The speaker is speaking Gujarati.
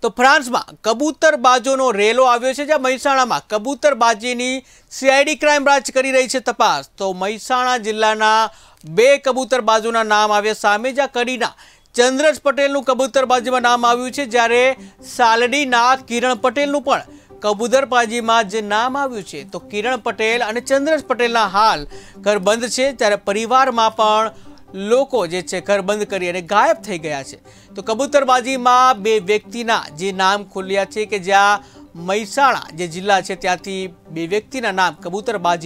તો ફ્રાન્સમાં કબૂતરબાજોનો રેલો આવ્યો છે જ્યાં મહેસાણામાં કબૂતરબાજીની સીઆઈડી ક્રાઇમ બ્રાન્ચ કરી રહી છે તપાસ તો મહેસાણા જિલ્લાના બે કબૂતરબાજોના નામ આવ્યા સામે જ્યાં કડીના ચંદ્રજ પટેલનું કબૂતરબાજીમાં નામ આવ્યું છે જ્યારે સાલડીના કિરણ પટેલનું પણ કબૂતરબાજીમાં જે નામ આવ્યું છે તો કિરણ પટેલ અને ચંદ્રજ પટેલના હાલ ઘર બંધ છે ત્યારે પરિવારમાં પણ લોકો જે છે ઘરબંધ કરી અને ગાયબ થઈ ગયા છે તો કબૂતરબાજીમાં બે વ્યક્તિના જે નામ ખોલ્યા છે કે જ્યાં મહેસાણા જે જિલ્લા છે ત્યાંથી બે વ્યક્તિના નામ કબૂતરબાજી